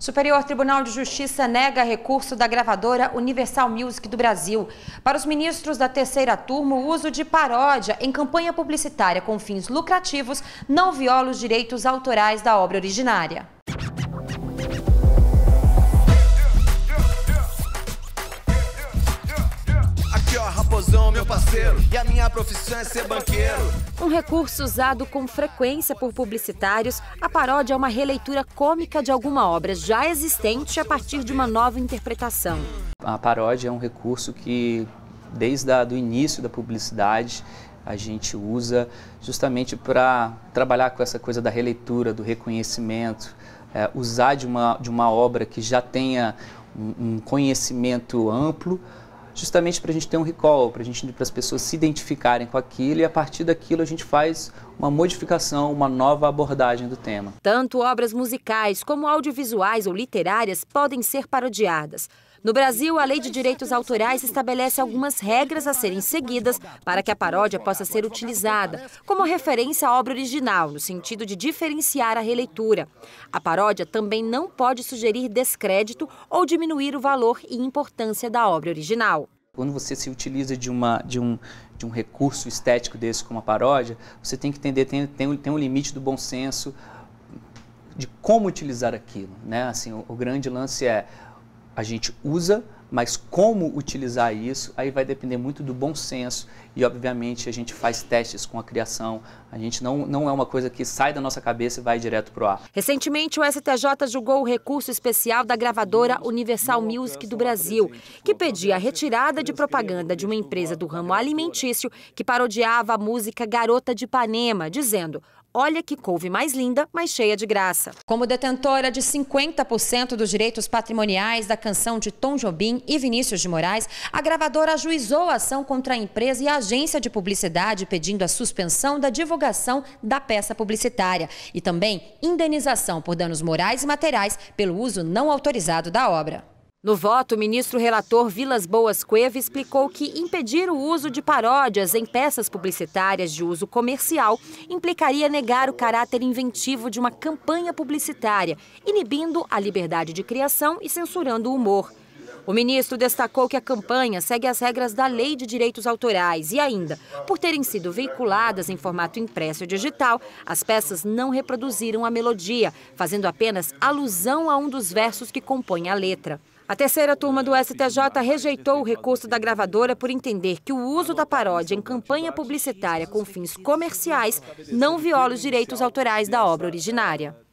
Superior Tribunal de Justiça nega recurso da gravadora Universal Music do Brasil. Para os ministros da terceira turma, o uso de paródia em campanha publicitária com fins lucrativos não viola os direitos autorais da obra originária. Aqui, ó, meu parceiro, e a minha profissão é ser banqueiro. Um recurso usado com frequência por publicitários, a paródia é uma releitura cômica de alguma obra já existente a partir de uma nova interpretação. A paródia é um recurso que, desde o início da publicidade, a gente usa justamente para trabalhar com essa coisa da releitura, do reconhecimento, é, usar de uma, de uma obra que já tenha um, um conhecimento amplo justamente para a gente ter um recall, para as pessoas se identificarem com aquilo e a partir daquilo a gente faz uma modificação, uma nova abordagem do tema. Tanto obras musicais como audiovisuais ou literárias podem ser parodiadas. No Brasil, a Lei de Direitos Autorais estabelece algumas regras a serem seguidas para que a paródia possa ser utilizada como referência à obra original, no sentido de diferenciar a releitura. A paródia também não pode sugerir descrédito ou diminuir o valor e importância da obra original. Quando você se utiliza de, uma, de, um, de um recurso estético desse como a paródia, você tem que entender, tem, tem, tem um limite do bom senso de como utilizar aquilo. Né? Assim, o, o grande lance é a gente usa, mas como utilizar isso, aí vai depender muito do bom senso e, obviamente, a gente faz testes com a criação. A gente não, não é uma coisa que sai da nossa cabeça e vai direto para o ar. Recentemente, o STJ julgou o recurso especial da gravadora Universal Music do é Brasil, que tá pedia a retirada de é propaganda de uma empresa do tá ramo alimentício que parodiava a música Garota de Ipanema, dizendo Olha que couve mais linda, mas cheia de graça. Como detentora de 50% dos direitos patrimoniais da canção de Tom Jobim e Vinícius de Moraes, a gravadora ajuizou a ação contra a empresa e a agência de publicidade pedindo a suspensão da divulgação da peça publicitária e também indenização por danos morais e materiais pelo uso não autorizado da obra. No voto, o ministro relator Vilas Boas Cueva explicou que impedir o uso de paródias em peças publicitárias de uso comercial implicaria negar o caráter inventivo de uma campanha publicitária, inibindo a liberdade de criação e censurando o humor. O ministro destacou que a campanha segue as regras da Lei de Direitos Autorais e ainda, por terem sido veiculadas em formato impresso e digital, as peças não reproduziram a melodia, fazendo apenas alusão a um dos versos que compõem a letra. A terceira turma do STJ rejeitou o recurso da gravadora por entender que o uso da paródia em campanha publicitária com fins comerciais não viola os direitos autorais da obra originária.